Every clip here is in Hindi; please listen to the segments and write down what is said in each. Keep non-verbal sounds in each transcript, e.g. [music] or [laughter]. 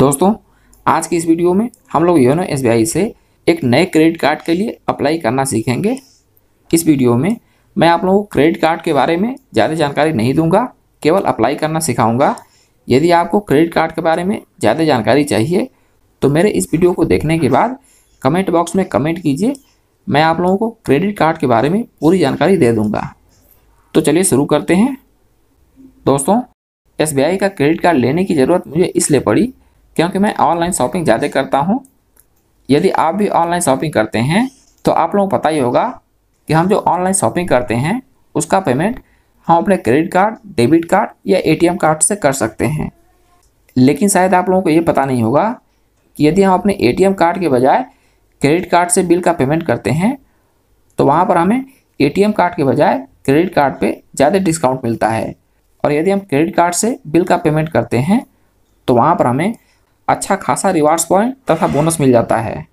दोस्तों आज की इस वीडियो में हम लोग योनो एस से एक नए क्रेडिट कार्ड के लिए अप्लाई करना सीखेंगे इस वीडियो में मैं आप लोगों को क्रेडिट कार्ड के बारे में ज़्यादा जानकारी नहीं दूंगा केवल अप्लाई करना सिखाऊंगा यदि आपको क्रेडिट कार्ड के बारे में ज़्यादा जानकारी चाहिए तो मेरे इस वीडियो को देखने के बाद कमेंट बॉक्स में कमेंट कीजिए मैं आप लोगों को क्रेडिट कार्ड के बारे में पूरी जानकारी दे दूँगा तो चलिए शुरू करते हैं दोस्तों एस का क्रेडिट कार्ड लेने की ज़रूरत मुझे इसलिए पड़ी क्योंकि मैं ऑनलाइन शॉपिंग ज़्यादा करता हूँ यदि आप भी ऑनलाइन शॉपिंग करते हैं तो आप लोगों को पता ही होगा कि हम जो ऑनलाइन शॉपिंग करते हैं उसका पेमेंट हम अपने क्रेडिट कार्ड डेबिट कार्ड या एटीएम कार्ड से कर सकते हैं लेकिन शायद आप लोगों को ये पता नहीं होगा कि यदि हम अपने एटीएम कार्ड के बजाय क्रेडिट कार्ड से बिल का पेमेंट करते हैं तो वहाँ पर हमें ए कार्ड के बजाय क्रेडिट कार्ड पे ज़्यादा डिस्काउंट मिलता है और यदि हम क्रेडिट कार्ड से बिल का पेमेंट करते हैं तो वहाँ पर हमें अच्छा खासा रिवार्ड्स पॉइंट तथा बोनस मिल जाता है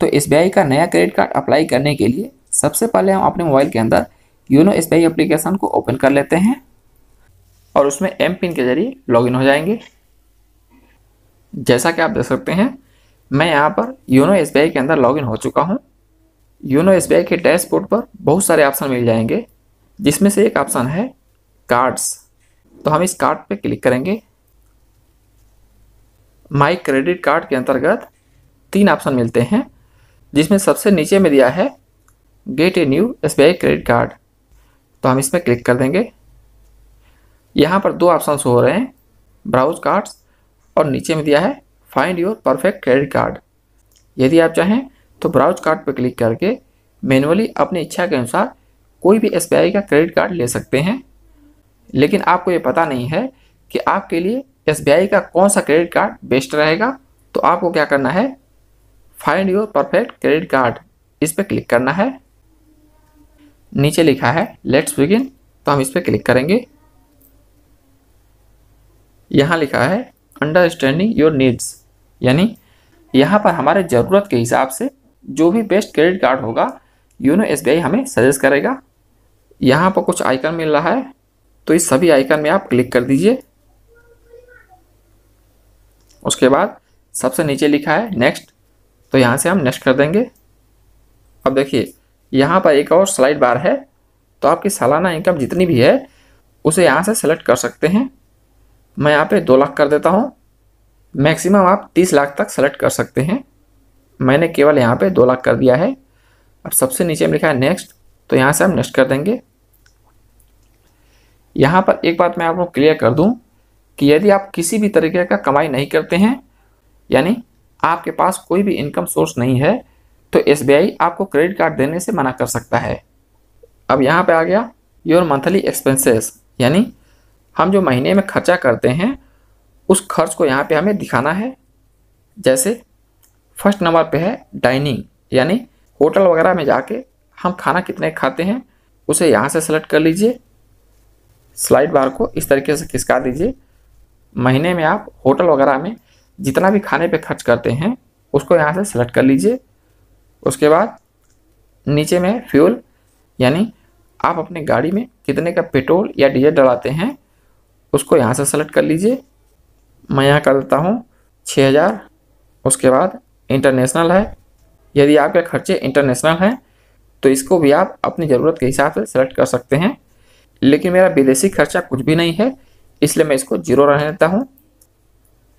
तो एस का नया क्रेडिट कार्ड अप्लाई करने के लिए सबसे पहले हम अपने मोबाइल के अंदर योनो एस बी एप्लीकेशन को ओपन कर लेते हैं और उसमें एम पिन के जरिए लॉगिन हो जाएंगे जैसा कि आप देख सकते हैं मैं यहाँ पर योनो एस के अंदर लॉगिन हो चुका हूँ योनो एस के डैशबोर्ड पर बहुत सारे ऑप्शन मिल जाएंगे जिसमें से एक ऑप्शन है कार्ड्स तो हम इस कार्ड पर क्लिक करेंगे माई क्रेडिट कार्ड के अंतर्गत तीन ऑप्शन मिलते हैं जिसमें सबसे नीचे में दिया है get a new S credit card तो हम इसमें क्लिक कर देंगे यहाँ पर दो ऑप्शन हो रहे हैं ब्राउज कार्ड्स और नीचे में दिया है find your perfect credit card यदि आप चाहें तो ब्राउज कार्ड पर क्लिक करके मैनुअली अपनी इच्छा के अनुसार कोई भी एस का क्रेडिट कार्ड ले सकते हैं लेकिन आपको ये पता नहीं है कि आपके लिए एस का कौन सा क्रेडिट कार्ड बेस्ट रहेगा तो आपको क्या करना है find your perfect credit card इस पर क्लिक करना है नीचे लिखा है लेट्स बिगिन तो हम इस पर क्लिक करेंगे यहाँ लिखा है अंडरस्टैंडिंग योर नीड्स यानी यहाँ पर हमारे ज़रूरत के हिसाब से जो भी बेस्ट क्रेडिट कार्ड होगा योनो एस हमें सजेस्ट करेगा यहाँ पर कुछ आइकन मिल रहा है तो इस सभी आइकन में आप क्लिक कर दीजिए उसके बाद सबसे नीचे लिखा है नेक्स्ट तो यहाँ से हम नेक्स्ट कर देंगे अब देखिए यहाँ पर एक और स्लाइड बार है तो आपकी सालाना इनकम जितनी भी है उसे यहाँ से सेलेक्ट कर सकते हैं मैं यहाँ पे दो लाख कर देता हूँ मैक्सिमम आप तीस लाख तक सेलेक्ट कर सकते हैं मैंने केवल यहाँ पे दो लाख कर दिया है अब सबसे नीचे में लिखा है नेक्स्ट तो यहाँ से हम नेक्स्ट कर देंगे यहाँ पर एक बात मैं आपको क्लियर कर दूँ कि यदि आप किसी भी तरीके का कमाई नहीं करते हैं यानी आपके पास कोई भी इनकम सोर्स नहीं है तो एस आपको क्रेडिट कार्ड देने से मना कर सकता है अब यहाँ पे आ गया योर मंथली एक्सपेंसेस यानी हम जो महीने में खर्चा करते हैं उस खर्च को यहाँ पे हमें दिखाना है जैसे फर्स्ट नंबर पे है डाइनिंग यानी होटल वगैरह में जाके हम खाना कितने खाते हैं उसे यहाँ से सेलेक्ट कर लीजिए स्लाइड बार को इस तरीके से खिसका दीजिए महीने में आप होटल वगैरह में जितना भी खाने पे खर्च करते हैं उसको यहाँ से सेलेक्ट कर लीजिए उसके बाद नीचे में फ्यूल यानी आप अपने गाड़ी में कितने का पेट्रोल या डीजल डलाते हैं उसको यहाँ से सेलेक्ट कर लीजिए मैं यहाँ कर देता हूँ छः हज़ार उसके बाद इंटरनेशनल है यदि आपके खर्चे इंटरनेशनल हैं तो इसको भी आप अपनी ज़रूरत के हिसाब से सेलेक्ट कर सकते हैं लेकिन मेरा विदेशी खर्चा कुछ भी नहीं है इसलिए मैं इसको जीरो रहने देता हूँ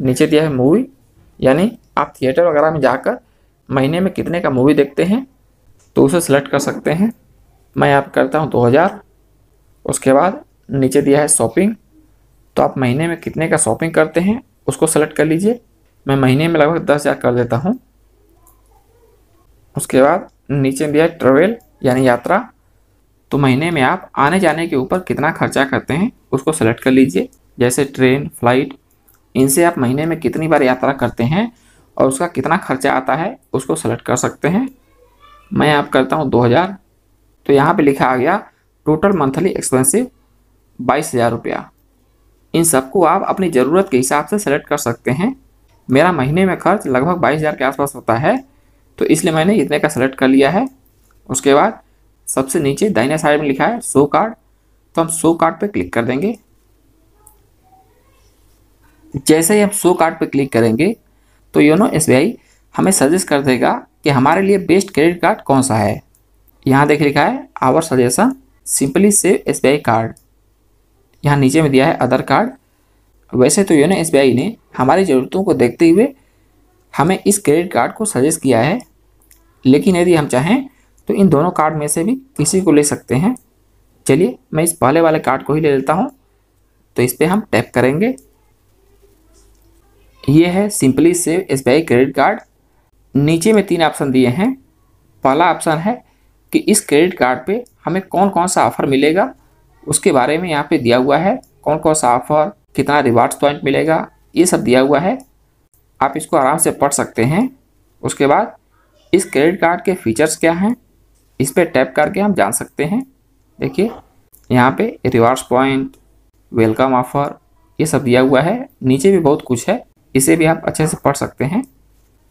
नीचे दिया है मूवी यानी आप थिएटर वगैरह में जाकर महीने में कितने का मूवी देखते हैं तो उसे सेलेक्ट कर सकते हैं मैं आप करता हूँ 2000 उसके बाद नीचे दिया है शॉपिंग तो आप महीने में कितने का शॉपिंग करते हैं उसको सेलेक्ट कर लीजिए मैं महीने में लगभग दस हज़ार कर देता हूँ उसके बाद नीचे दिया है ट्रेवल यानी यात्रा तो महीने में आप आने जाने के ऊपर कितना खर्चा करते हैं उसको सेलेक्ट कर लीजिए जैसे ट्रेन फ्लाइट इनसे आप महीने में कितनी बार यात्रा करते हैं और उसका कितना खर्चा आता है उसको सेलेक्ट कर सकते हैं मैं आप करता हूँ 2000 तो यहाँ पे लिखा आ गया टोटल मंथली एक्सपेंसिव बाईस हज़ार रुपया इन सबको आप अपनी ज़रूरत के हिसाब से सेलेक्ट कर सकते हैं मेरा महीने में खर्च लगभग बाईस हज़ार के आसपास होता है तो इसलिए मैंने इतने का सेलेक्ट कर लिया है उसके बाद सबसे नीचे दाइना साइड में लिखा है शो कार्ड तो हम शो कार्ड पर क्लिक कर देंगे जैसे ही हम शो कार्ड पर क्लिक करेंगे तो योनो एस हमें सजेस्ट कर देगा कि हमारे लिए बेस्ट क्रेडिट कार्ड कौन सा है यहाँ देख लिखा है our suggestion simply save S card यहाँ नीचे में दिया है अदर कार्ड वैसे तो योनो एस ने हमारी ज़रूरतों को देखते हुए हमें इस क्रेडिट कार्ड को सजेस्ट किया है लेकिन यदि हम चाहें तो इन दोनों कार्ड में से भी किसी को ले सकते हैं चलिए मैं इस पहले वाले कार्ड को ही ले लेता हूँ तो इस पर हम टैप करेंगे ये है simply save S credit card नीचे में तीन ऑप्शन दिए हैं पहला ऑप्शन है कि इस क्रेडिट कार्ड पे हमें कौन कौन सा ऑफ़र मिलेगा उसके बारे में यहाँ पे दिया हुआ है कौन कौन सा ऑफ़र कितना रिवार्ड्स पॉइंट मिलेगा ये सब दिया हुआ है आप इसको आराम से पढ़ सकते हैं उसके बाद इस क्रेडिट कार्ड के फीचर्स क्या हैं इस पर टैप करके हम जान सकते हैं देखिए यहाँ पे रिवार्स पॉइंट वेलकम ऑफर ये सब दिया हुआ है नीचे भी बहुत कुछ है इसे भी आप अच्छे से पढ़ सकते हैं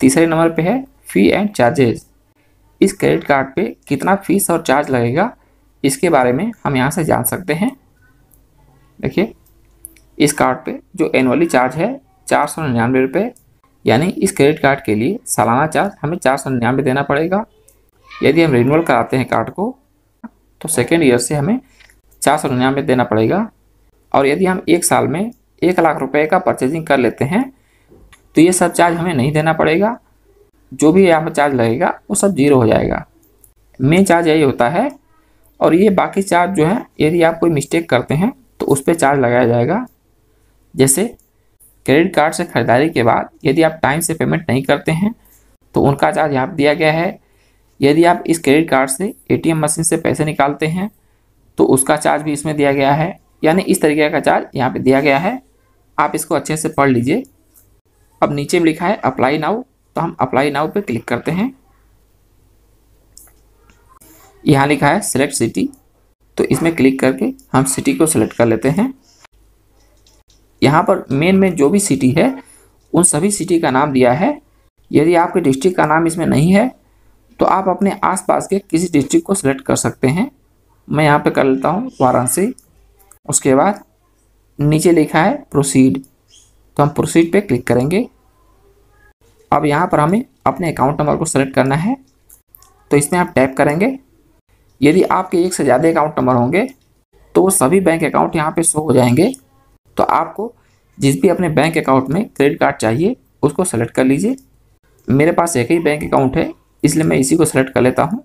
तीसरे नंबर पे है फ़ी एंड चार्जेज इस क्रेडिट कार्ड पे कितना फ़ीस और चार्ज लगेगा इसके बारे में हम यहाँ से जान सकते हैं देखिए इस कार्ड पे जो एनुअली चार्ज है चार सौ निन्यानवे रुपये यानी इस क्रेडिट कार्ड के लिए सालाना चार्ज हमें चार सौ निन्यानवे देना पड़ेगा यदि हम रिन्यूअल कराते हैं कार्ड को तो सेकेंड ईयर से हमें चार सौ निन्यानवे देना पड़ेगा और यदि हम एक साल में एक लाख रुपए का परचेजिंग कर लेते हैं तो ये सब चार्ज हमें नहीं देना पड़ेगा जो भी यहाँ पर चार्ज लगेगा वो सब जीरो हो जाएगा मेन चार्ज यही होता है और ये बाकी चार्ज जो है यदि आप कोई मिस्टेक करते हैं तो उस पर चार्ज लगाया जाएगा जैसे क्रेडिट कार्ड से खरीदारी के बाद यदि आप टाइम से पेमेंट नहीं करते हैं तो उनका चार्ज यहाँ दिया गया है यदि आप इस क्रेडिट कार्ड से एटीएम मशीन से पैसे निकालते हैं तो उसका चार्ज भी इसमें दिया गया है यानी इस तरीके का चार्ज यहाँ पे दिया गया है आप इसको अच्छे से पढ़ लीजिए अब नीचे में लिखा है अप्लाई नाउ तो हम अप्लाई नाउ पे क्लिक करते हैं यहाँ लिखा है सिलेक्ट सिटी तो इसमें क्लिक करके हम सिटी को सिलेक्ट कर लेते हैं यहाँ पर मेन में जो भी सिटी है उन सभी सिटी का नाम दिया है यदि आपके डिस्ट्रिक्ट का नाम इसमें नहीं है तो आप अपने आसपास के किसी डिस्ट्रिक्ट को सिलेक्ट कर सकते हैं मैं यहाँ पे कर लेता हूँ वाराणसी उसके बाद नीचे लिखा है प्रोसीड तो हम प्रोसीड पे क्लिक करेंगे अब यहाँ पर हमें अपने अकाउंट नंबर को सेलेक्ट करना है तो इसमें आप टैप करेंगे यदि आपके एक से ज़्यादा अकाउंट नंबर होंगे तो वो सभी बैंक अकाउंट यहाँ पर शो हो जाएंगे तो आपको जिस भी अपने बैंक अकाउंट में क्रेडिट कार्ड चाहिए उसको सेलेक्ट कर लीजिए मेरे पास एक ही बैंक अकाउंट है इसलिए मैं इसी को सेलेक्ट कर लेता हूँ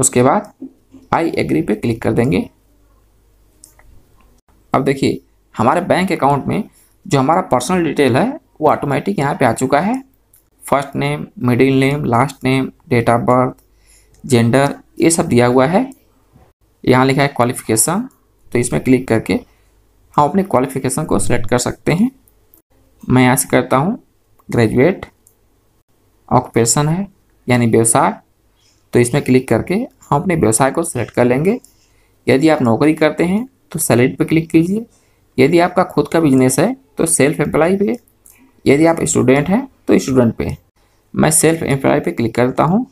उसके बाद आई एग्री पे क्लिक कर देंगे अब देखिए हमारे बैंक अकाउंट में जो हमारा पर्सनल डिटेल है वो ऑटोमेटिक यहाँ पे आ चुका है first name middle name last name date of birth gender ये सब दिया हुआ है यहाँ लिखा है क्वालिफिकेशन तो इसमें क्लिक करके हम अपने क्वालिफिकेशन को सिलेक्ट कर सकते हैं मैं यहाँ से करता हूँ ग्रेजुएट ऑक्यूपेशन है यानी व्यवसाय तो इसमें क्लिक करके हम अपने व्यवसाय को सेलेक्ट कर लेंगे यदि आप नौकरी करते हैं तो सैलरी पर क्लिक कीजिए यदि आपका खुद का बिजनेस है तो सेल्फ एम्प्लॉय पे यदि आप स्टूडेंट हैं तो स्टूडेंट पे मैं सेल्फ एम्प्लॉय पे क्लिक करता हूँ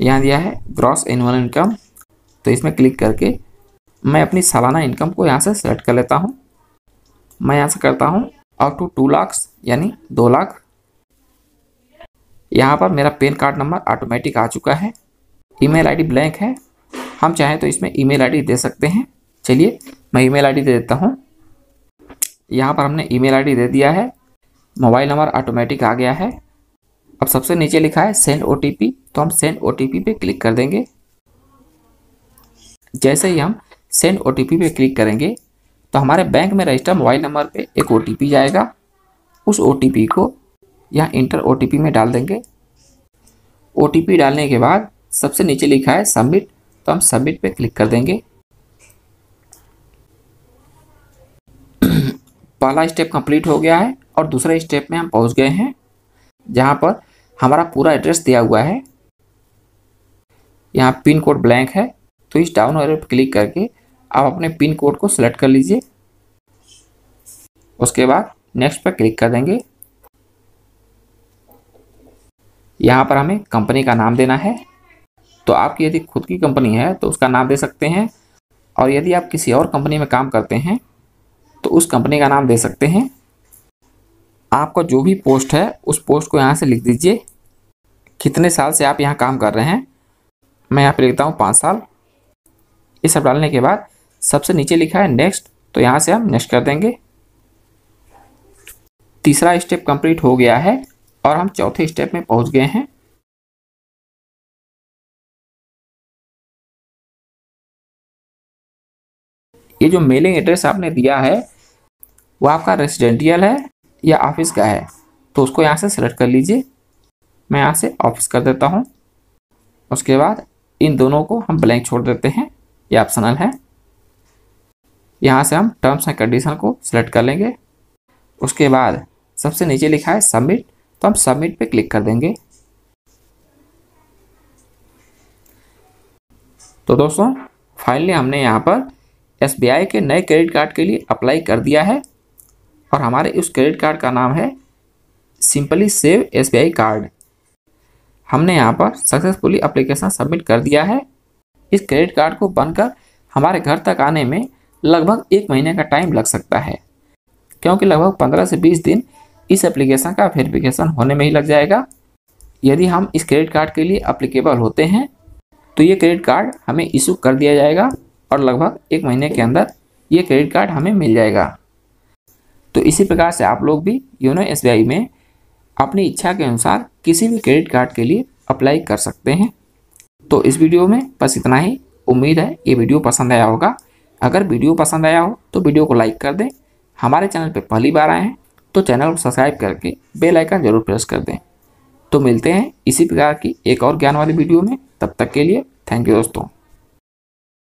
यहाँ दिया है ग्रॉस एनुअल इनकम तो इसमें क्लिक करके मैं अपनी सालाना इनकम को यहाँ से सेलेक्ट कर लेता हूँ मैं यहाँ से करता हूँ अप टू टू लाख्स यानी दो लाख यहाँ पर मेरा पेन कार्ड नंबर ऑटोमेटिक आ चुका है ईमेल आईडी ब्लैंक है हम चाहें तो इसमें ईमेल आईडी दे सकते हैं चलिए मैं ईमेल आईडी दे देता हूँ यहाँ पर हमने ईमेल आईडी दे दिया है मोबाइल नंबर ऑटोमेटिक आ गया है अब सबसे नीचे लिखा है सेंड ओ तो हम सेंड ओ टी क्लिक कर देंगे जैसे ही हम सेंड ओ टी क्लिक करेंगे तो हमारे बैंक में रजिस्टर मोबाइल नंबर पे एक ओ जाएगा उस ओ को यहाँ इंटर ओ में डाल देंगे ओ डालने के बाद सबसे नीचे लिखा है सबमिट तो हम सबमिट पे क्लिक कर देंगे [clears throat] पहला स्टेप कंप्लीट हो गया है और दूसरे स्टेप में हम पहुंच गए हैं जहां पर हमारा पूरा एड्रेस दिया हुआ है यहाँ पिन कोड ब्लैंक है तो इस डाउन एरो पर क्लिक करके आप अपने पिन कोड को सिलेक्ट कर लीजिए उसके बाद नेक्स्ट पर क्लिक कर देंगे यहाँ पर हमें कंपनी का नाम देना है तो आपकी यदि खुद की कंपनी है तो उसका नाम दे सकते हैं और यदि आप किसी और कंपनी में काम करते हैं तो उस कंपनी का नाम दे सकते हैं आपका जो भी पोस्ट है उस पोस्ट को यहाँ से लिख दीजिए कितने साल से आप यहाँ काम कर रहे हैं मैं यहाँ पर लिखता हूँ पाँच साल ये सब डालने के बाद सबसे नीचे लिखा है नेक्स्ट तो यहाँ से हम नेक्स्ट कर देंगे तीसरा स्टेप कंप्लीट हो गया है और हम चौथे स्टेप में पहुंच गए हैं ये जो मेलिंग एड्रेस आपने दिया है वो आपका रेसिडेंटियल है या ऑफिस का है तो उसको यहाँ से सेलेक्ट कर लीजिए मैं यहाँ से ऑफिस कर देता हूँ उसके बाद इन दोनों को हम ब्लैंक छोड़ देते हैं ये ऑप्शनल है यहाँ से हम टर्म्स एंड कंडीशन को सिलेक्ट कर लेंगे उसके बाद सबसे नीचे लिखा है सबमिट तो हम सबमिट पे क्लिक कर देंगे तो दोस्तों फाइनली हमने यहाँ पर एस के नए क्रेडिट कार्ड के लिए अप्लाई कर दिया है और हमारे उस क्रेडिट कार्ड का नाम है सिंपली सेव एस कार्ड हमने यहाँ पर सक्सेसफुली अप्लीकेशन सबमिट कर दिया है इस क्रेडिट कार्ड को बनकर हमारे घर तक आने में लगभग एक महीने का टाइम लग सकता है क्योंकि लगभग पंद्रह से बीस दिन इस एप्लीकेशन का वेरिफिकेशन होने में ही लग जाएगा यदि हम इस क्रेडिट कार्ड के लिए अप्लीकेबल होते हैं तो ये क्रेडिट कार्ड हमें इशू कर दिया जाएगा और लगभग एक महीने के अंदर ये क्रेडिट कार्ड हमें मिल जाएगा तो इसी प्रकार से आप लोग भी योनो एस में अपनी इच्छा के अनुसार किसी भी क्रेडिट कार्ड के लिए अप्लाई कर सकते हैं तो इस वीडियो में बस इतना ही उम्मीद है ये वीडियो पसंद आया होगा अगर वीडियो पसंद आया हो तो वीडियो को लाइक कर दें हमारे चैनल पर पहली बार आए हैं तो चैनल को सब्सक्राइब करके बेल आइकन जरूर प्रेस कर दें तो मिलते हैं इसी प्रकार की एक और ज्ञान वाली वीडियो में तब तक के लिए थैंक यू दोस्तों